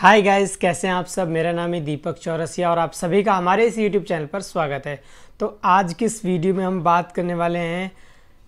hi guys कैसे हैं आप सब मेरा नाम है दीपक चौरसिया और आप सभी का हमारे इस यूट्यूब चैनल पर स्वागत है तो आज की इस वीडियो में हम बात करने वाले हैं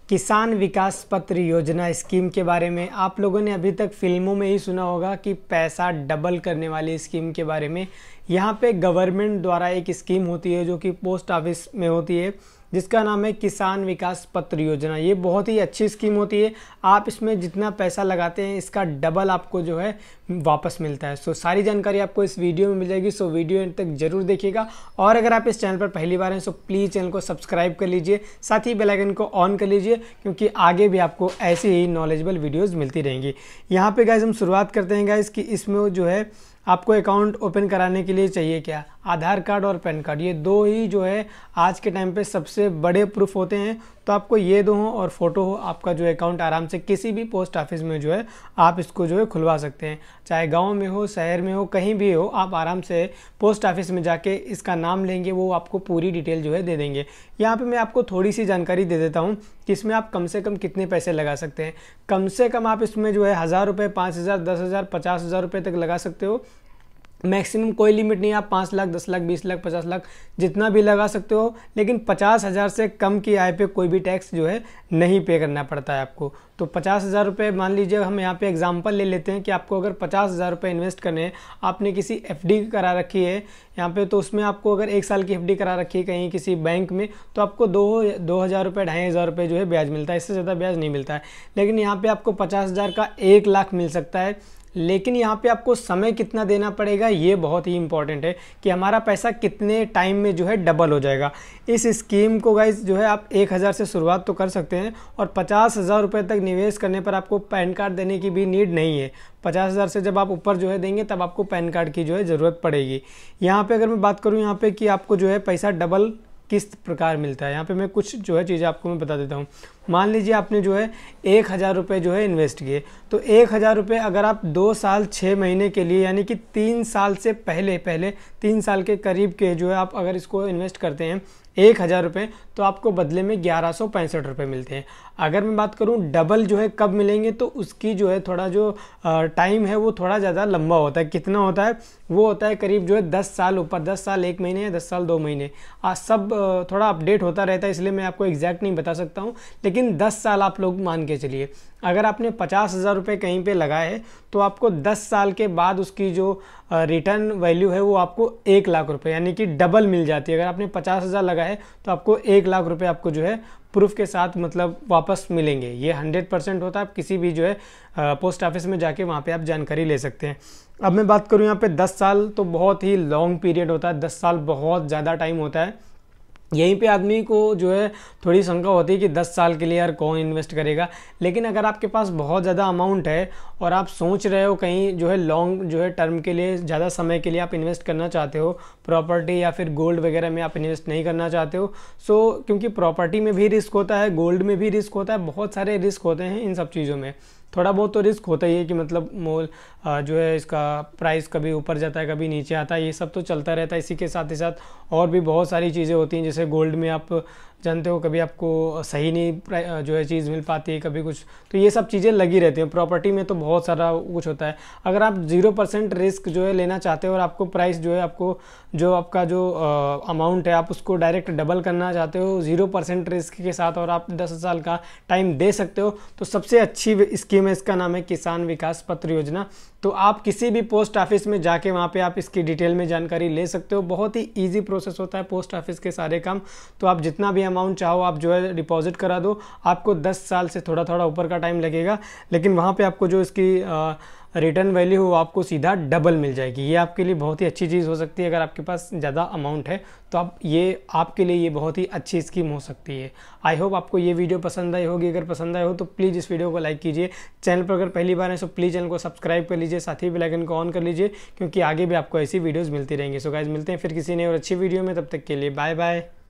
किसान विकास पत्र योजना स्कीम के बारे में आप लोगों ने अभी तक फिल्मों में ही सुना होगा कि पैसा डबल करने वाली स्कीम के बारे में यहाँ पे गवर्नमेंट द्वारा एक स्कीम होती है जो कि पोस्ट ऑफिस में होती है जिसका नाम है किसान विकास पत्र योजना ये बहुत ही अच्छी स्कीम होती है आप इसमें जितना पैसा लगाते हैं इसका डबल आपको जो है वापस मिलता है सो सारी जानकारी आपको इस वीडियो में मिल जाएगी सो वीडियो तक जरूर देखिएगा और अगर आप इस चैनल पर पहली बार हैं सो प्लीज़ चैनल को सब्सक्राइब कर लीजिए साथ ही बेलाइकन को ऑन कर लीजिए क्योंकि आगे भी आपको ऐसी ही नॉलेजेबल वीडियोज़ मिलती रहेंगी यहाँ पर गाइज हम शुरुआत करते हैं गाइज कि इसमें जो है आपको अकाउंट ओपन कराने के लिए चाहिए क्या आधार कार्ड और पैन कार्ड ये दो ही जो है आज के टाइम पे सबसे बड़े प्रूफ होते हैं तो आपको ये दो हो और फोटो हो आपका जो अकाउंट आराम से किसी भी पोस्ट ऑफिस में जो है आप इसको जो है खुलवा सकते हैं चाहे गांव में हो शहर में हो कहीं भी हो आप आराम से पोस्ट ऑफिस में जाके इसका नाम लेंगे वो आपको पूरी डिटेल जो है दे देंगे यहाँ पर मैं आपको थोड़ी सी जानकारी दे देता हूँ कि इसमें आप कम से कम कितने पैसे लगा सकते हैं कम से कम आप इसमें जो है हज़ार रुपये पाँच हज़ार दस हज़ार पचास हज़ार रुपये तक लगा सकते हो मैक्सिमम कोई लिमिट नहीं आप पाँच लाख दस लाख बीस लाख पचास लाख जितना भी लगा सकते हो लेकिन पचास हज़ार से कम की आय पे कोई भी टैक्स जो है नहीं पे करना पड़ता है आपको तो पचास हज़ार रुपये मान लीजिए हम यहाँ पे एग्जांपल ले लेते हैं कि आपको अगर पचास हज़ार रुपये इन्वेस्ट करने हैं आपने किसी एफडी करा रखी है यहाँ पे तो उसमें आपको अगर एक साल की एफडी करा रखी है कहीं किसी बैंक में तो आपको दो दो हज़ार रुपये ढाई हज़ार रुपये जो है ब्याज मिलता है इससे ज़्यादा ब्याज नहीं मिलता है लेकिन यहाँ पर आपको पचास हज़ार का एक लाख मिल सकता है लेकिन यहाँ पे आपको समय कितना देना पड़ेगा ये बहुत ही इंपॉर्टेंट है कि हमारा पैसा कितने टाइम में जो है डबल हो जाएगा इस स्कीम को गाइज जो है आप एक हज़ार से शुरुआत तो कर सकते हैं और पचास हज़ार रुपये तक निवेश करने पर आपको पैन कार्ड देने की भी नीड नहीं है पचास हज़ार से जब आप ऊपर जो है देंगे तब आपको पैन कार्ड की जो है ज़रूरत पड़ेगी यहाँ पे अगर मैं बात करूँ यहाँ पे कि आपको जो है पैसा डबल किस्त प्रकार मिलता है यहाँ पे मैं कुछ जो है चीज़ें आपको मैं बता देता हूँ मान लीजिए आपने जो है एक हज़ार रुपये जो है इन्वेस्ट किए तो एक हज़ार रुपये अगर आप दो साल छः महीने के लिए यानी कि तीन साल से पहले पहले तीन साल के करीब के जो है आप अगर इसको इन्वेस्ट करते हैं एक हज़ार रुपये तो आपको बदले में ग्यारह सौ पैंसठ रुपये मिलते हैं अगर मैं बात करूं डबल जो है कब मिलेंगे तो उसकी जो है थोड़ा जो टाइम है वो थोड़ा ज़्यादा लंबा होता है कितना होता है वो होता है करीब जो है दस साल ऊपर दस साल एक महीने या दस साल दो महीने आज सब थोड़ा अपडेट होता रहता है इसलिए मैं आपको एग्जैक्ट नहीं बता सकता हूँ लेकिन 10 साल आप लोग मान के चलिए अगर आपने पचास हज़ार रुपये कहीं पे लगाए तो आपको 10 साल के बाद उसकी जो रिटर्न वैल्यू है वो आपको एक लाख रुपये यानी कि डबल मिल जाती है अगर आपने पचास हज़ार लगाए तो आपको एक लाख रुपये आपको जो है प्रूफ के साथ मतलब वापस मिलेंगे ये हंड्रेड परसेंट होता है आप किसी भी जो है पोस्ट ऑफिस में जाके वहाँ पे आप जानकारी ले सकते हैं अब मैं बात करूँ यहाँ पे दस साल तो बहुत ही लॉन्ग पीरियड होता है दस साल बहुत ज़्यादा टाइम होता है यहीं पे आदमी को जो है थोड़ी शंका होती है कि 10 साल के लिए यार कौन इन्वेस्ट करेगा लेकिन अगर आपके पास बहुत ज़्यादा अमाउंट है और आप सोच रहे हो कहीं जो है लॉन्ग जो है टर्म के लिए ज़्यादा समय के लिए आप इन्वेस्ट करना चाहते हो प्रॉपर्टी या फिर गोल्ड वगैरह में आप इन्वेस्ट नहीं करना चाहते हो सो क्योंकि प्रॉपर्टी में भी रिस्क होता है गोल्ड में भी रिस्क होता है बहुत सारे रिस्क होते हैं इन सब चीज़ों में थोड़ा बहुत तो रिस्क होता ही है कि मतलब मोल जो है इसका प्राइस कभी ऊपर जाता है कभी नीचे आता है ये सब तो चलता रहता है इसी के साथ ही साथ और भी बहुत सारी चीज़ें होती हैं जैसे गोल्ड में आप जानते हो कभी आपको सही नहीं जो है चीज़ मिल पाती है कभी कुछ तो ये सब चीज़ें लगी रहती हैं प्रॉपर्टी में तो बहुत सारा कुछ होता है अगर आप जीरो परसेंट रिस्क जो है लेना चाहते हो और आपको प्राइस जो है आपको जो आपका जो अमाउंट है आप उसको डायरेक्ट डबल करना चाहते हो जीरो परसेंट रिस्क के साथ और आप दस साल का टाइम दे सकते हो तो सबसे अच्छी स्कीम में इसका नाम है किसान विकास पत्र योजना तो आप किसी भी पोस्ट ऑफिस में जाके वहाँ पे आप इसकी डिटेल में जानकारी ले सकते हो बहुत ही ईजी प्रोसेस होता है पोस्ट ऑफिस के सारे काम तो आप जितना भी अमाउंट चाहो आप जो है डिपॉजिट करा दो आपको दस साल से थोड़ा थोड़ा ऊपर का टाइम लगेगा लेकिन वहाँ पर आपको जो इसकी आ, रिटर्न वैल्यू हो आपको सीधा डबल मिल जाएगी ये आपके लिए बहुत ही अच्छी चीज़ हो सकती है अगर आपके पास ज़्यादा अमाउंट है तो आप ये आपके लिए ये बहुत ही अच्छी स्कीम हो सकती है आई होप आपको ये वीडियो पसंद आई होगी अगर पसंद आए हो तो प्लीज़ इस वीडियो को लाइक कीजिए चैनल पर अगर पहली बार है तो प्लीज़ चैनल को सब्सक्राइब कर लीजिए साथ ही बेलाइकन को ऑन कर लीजिए क्योंकि आगे भी आपको ऐसी वीडियोज़ मिलती रहेंगी सो गाइज मिलते हैं फिर किसी ने और अच्छी वीडियो में तब तक के लिए बाय बाय